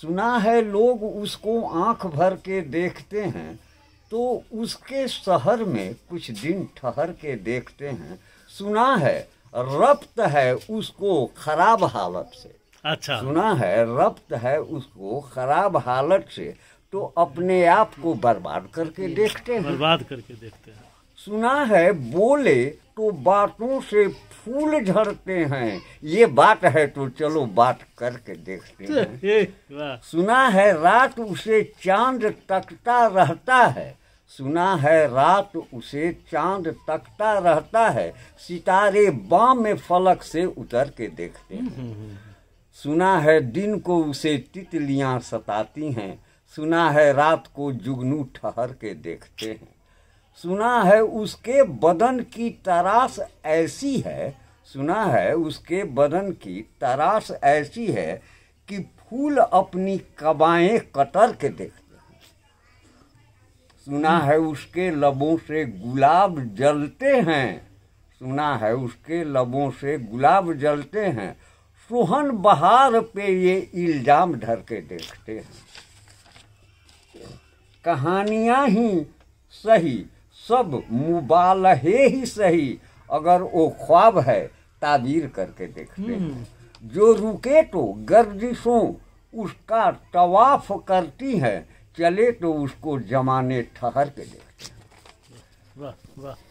सुना है लोग उसको आंख भर के देखते हैं तो उसके शहर में कुछ दिन ठहर के देखते हैं सुना है रब्त है उसको खराब हालत से अच्छा सुना है रब्त है उसको खराब हालत से तो अपने आप को बर्बाद करके देखते हैं बर्बाद करके देखते हैं सुना है बोले तो बातों से फूल झड़ते हैं ये बात है तो चलो बात करके देखते तो हैं सुना है रात उसे चांद तकता रहता है सुना है रात उसे चांद तकता रहता है सितारे बाम में फलक से उतर के देखते हैं हम्म, हम्म, हम्म। सुना है दिन को उसे तितलियां सताती हैं सुना है रात को जुगनू ठहर के देखते हैं सुना है उसके बदन की तराश ऐसी है सुना है उसके बदन की तराश ऐसी है कि फूल अपनी कबाएं कतर के देखते हैं सुना है उसके लबों से गुलाब जलते हैं सुना है उसके लबों से गुलाब जलते हैं सोहन बहार पे ये इल्जाम धर के देखते हैं कहानियाँ ही सही सब मुबाल ही सही अगर वो ख्वाब है ताबीर करके देखते हैं हम्म। जो रुके तो गर्दिशों उसका तवाफ करती है चले तो उसको जमाने ठहर के देखते हैं वाह वाह